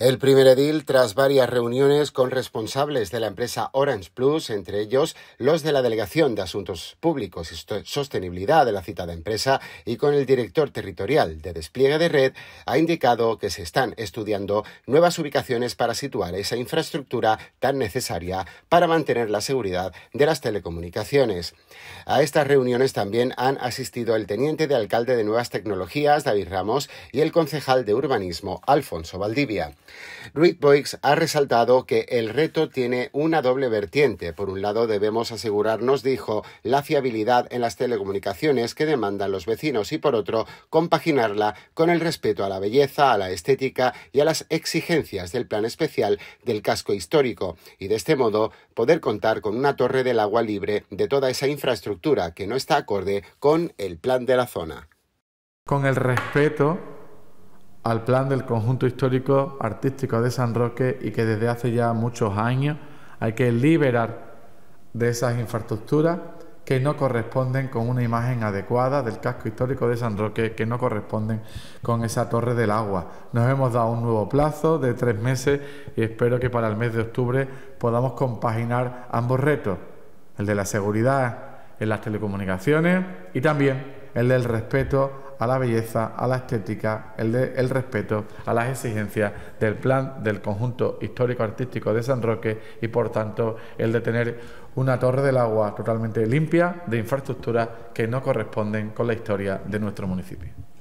El primer edil, tras varias reuniones con responsables de la empresa Orange Plus, entre ellos los de la Delegación de Asuntos Públicos y Sostenibilidad de la citada empresa, y con el director territorial de despliegue de red, ha indicado que se están estudiando nuevas ubicaciones para situar esa infraestructura tan necesaria para mantener la seguridad de las telecomunicaciones. A estas reuniones también han asistido el teniente de alcalde de Nuevas Tecnologías, David Ramos, y el concejal de urbanismo, Alfonso Valdivia. Ruiz Boix ha resaltado que el reto tiene una doble vertiente. Por un lado, debemos asegurarnos, dijo, la fiabilidad en las telecomunicaciones que demandan los vecinos y por otro, compaginarla con el respeto a la belleza, a la estética y a las exigencias del plan especial del casco histórico y de este modo poder contar con una torre del agua libre de toda esa infraestructura que no está acorde con el plan de la zona. Con el respeto al plan del conjunto histórico artístico de San Roque y que desde hace ya muchos años hay que liberar de esas infraestructuras que no corresponden con una imagen adecuada del casco histórico de San Roque, que no corresponden con esa torre del agua. Nos hemos dado un nuevo plazo de tres meses y espero que para el mes de octubre podamos compaginar ambos retos, el de la seguridad en las telecomunicaciones y también el del respeto a la belleza, a la estética, el, respeto a las exigencias del plan del conjunto histórico-artístico de San Roque y por tanto el de tener una torre del agua totalmente limpia de infraestructuras que no corresponden con la historia de nuestro municipio.